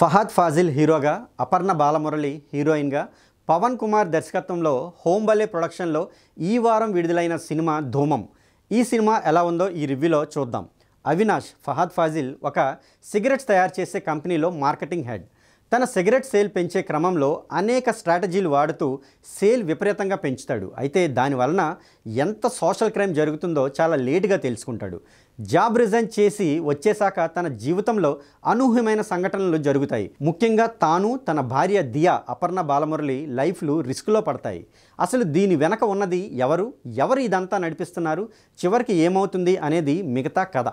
ఫహాద్ ఫాజిల్ హీరోగా అపర్ణ బాలమురళి హీరోయిన్గా పవన్ కుమార్ దర్శకత్వంలో హోంబలే ప్రొడక్షన్లో ఈ వారం విడుదలైన సినిమా ధూమం ఈ సినిమా ఎలా ఉందో ఈ రివ్యూలో చూద్దాం అవినాష్ ఫహాద్ ఫాజిల్ ఒక సిగరెట్స్ తయారు చేసే కంపెనీలో మార్కెటింగ్ హెడ్ తన సిగరెట్ సేల్ పెంచే క్రమంలో అనేక స్ట్రాటజీలు వాడుతూ సేల్ విపరీతంగా పెంచుతాడు అయితే దానివలన ఎంత సోషల్ క్రైమ్ జరుగుతుందో చాలా లేటుగా తెలుసుకుంటాడు జాబ్ రిజైన్ చేసి వచ్చేశాక తన జీవితంలో అనూహ్యమైన సంఘటనలు జరుగుతాయి ముఖ్యంగా తాను తన భార్య దియా అపర్ణ బాలమురళి లైఫ్లు రిస్క్లో పడతాయి అసలు దీని వెనక ఉన్నది ఎవరు ఎవరు ఇదంతా నడిపిస్తున్నారు చివరికి ఏమవుతుంది అనేది మిగతా కథ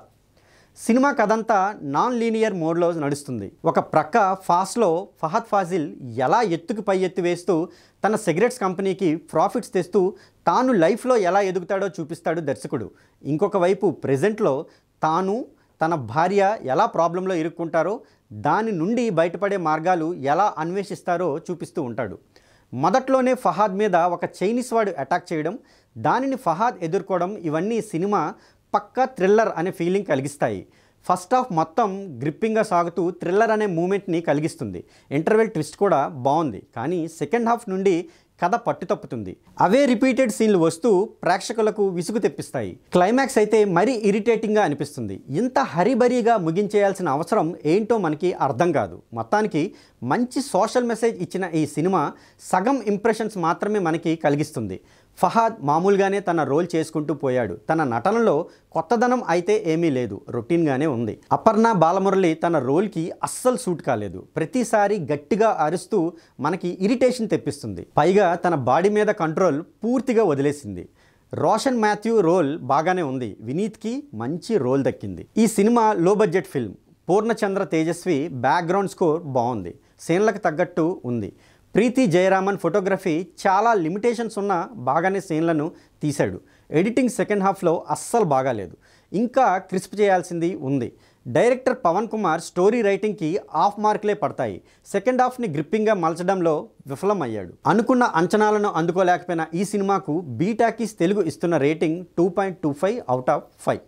సినిమా కథంతా నాన్ లీనియర్ మోడ్లో నడుస్తుంది ఒక ప్రక్క ఫాస్ట్లో ఫహద్ ఫాజిల్ ఎలా ఎత్తుకు పై ఎత్తు వేస్తూ తన సిగరెట్స్ కంపెనీకి ప్రాఫిట్స్ తెస్తూ తాను లైఫ్లో ఎలా ఎదుగుతాడో చూపిస్తాడు దర్శకుడు ఇంకొక వైపు ప్రజెంట్లో తాను తన భార్య ఎలా ప్రాబ్లంలో ఇరుక్కుంటారో దాని నుండి బయటపడే మార్గాలు ఎలా అన్వేషిస్తారో చూపిస్తూ ఉంటాడు మొదట్లోనే ఫహాద్ మీద ఒక చైనీస్ వాడు అటాక్ చేయడం దానిని ఫహాద్ ఎదుర్కోవడం ఇవన్నీ సినిమా పక్క థ్రిల్లర్ అనే ఫీలింగ్ కలిగిస్తాయి ఫస్ట్ హాఫ్ మొత్తం గ్రిప్పింగ్గా సాగుతూ థ్రిల్లర్ అనే మూమెంట్ని కలిగిస్తుంది ఇంటర్వెల్ ట్విస్ట్ కూడా బాగుంది కానీ సెకండ్ హాఫ్ నుండి కథ పట్టుతప్పుతుంది అవే రిపీటెడ్ సీన్లు వస్తూ ప్రేక్షకులకు విసుగు తెప్పిస్తాయి క్లైమాక్స్ అయితే మరీ ఇరిటేటింగ్గా అనిపిస్తుంది ఇంత హరిబరీగా ముగించేయాల్సిన అవసరం ఏంటో మనకి అర్థం కాదు మొత్తానికి మంచి సోషల్ మెసేజ్ ఇచ్చిన ఈ సినిమా సగం ఇంప్రెషన్స్ మాత్రమే మనకి కలిగిస్తుంది ఫహాద్ మామూలుగానే తన రోల్ చేసుకుంటూ పోయాడు తన నటనలో కొత్తదనం అయితే ఏమీ లేదు రొటీన్గానే ఉంది అపర్ణ బాలమురళి తన రోల్కి అస్సలు సూట్ కాలేదు ప్రతిసారి గట్టిగా అరుస్తూ మనకి ఇరిటేషన్ తెప్పిస్తుంది పైగా తన బాడీ మీద కంట్రోల్ పూర్తిగా వదిలేసింది రోషన్ మాథ్యూ రోల్ బాగానే ఉంది వినీత్కి మంచి రోల్ దక్కింది ఈ సినిమా లో budget film Purnachandra Tejaswi background score బాగుంది సీన్లకు తగ్గట్టు ఉంది ప్రీతి జయరామన్ ఫోటోగ్రఫీ చాలా లిమిటేషన్స్ ఉన్న బాగానే సీన్లను తీశాడు ఎడిటింగ్ సెకండ్ హాఫ్లో అస్సలు బాగాలేదు ఇంకా క్రిస్ప్ చేయాల్సింది ఉంది డైరెక్టర్ పవన్ కుమార్ స్టోరీ రైటింగ్కి ఆఫ్ మార్కులే పడతాయి సెకండ్ హాఫ్ని గ్రిప్పింగ్గా మలచడంలో విఫలమయ్యాడు అనుకున్న అంచనాలను అందుకోలేకపోయిన ఈ సినిమాకు బీటాకీస్ తెలుగు ఇస్తున్న rating two point two five out of five